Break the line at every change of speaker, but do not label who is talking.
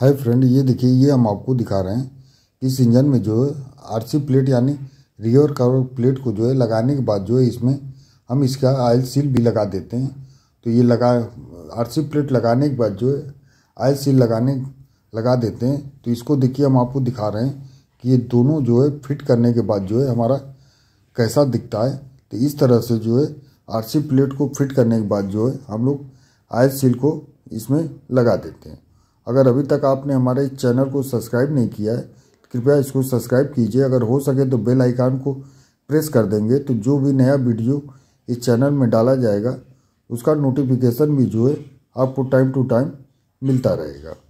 hi friend ये देखिए ये हम आपको दिखा रहे हैं इस इंजन में जो है आर प्लेट यानी रियर कवर प्लेट को जो है लगाने के बाद जो है इसमें हम इसका आयल सील भी लगा देते हैं तो ये लगा आर प्लेट लगाने के बाद जो है आयल सील लगाने लगा देते हैं तो इसको देखिए हम आपको दिखा रहे हैं कि ये दोनों जो है फिट करने के बाद जो है हमारा कैसा दिखता है तो इस तरह से जो है आर प्लेट को फिट करने के बाद जो है हम लोग आयल सील को इसमें लगा देते हैं अगर अभी तक आपने हमारे चैनल को सब्सक्राइब नहीं किया है तो कृपया इसको सब्सक्राइब कीजिए अगर हो सके तो बेल आइकान को प्रेस कर देंगे तो जो भी नया वीडियो इस चैनल में डाला जाएगा उसका नोटिफिकेशन भी जो है आपको टाइम टू टाइम मिलता रहेगा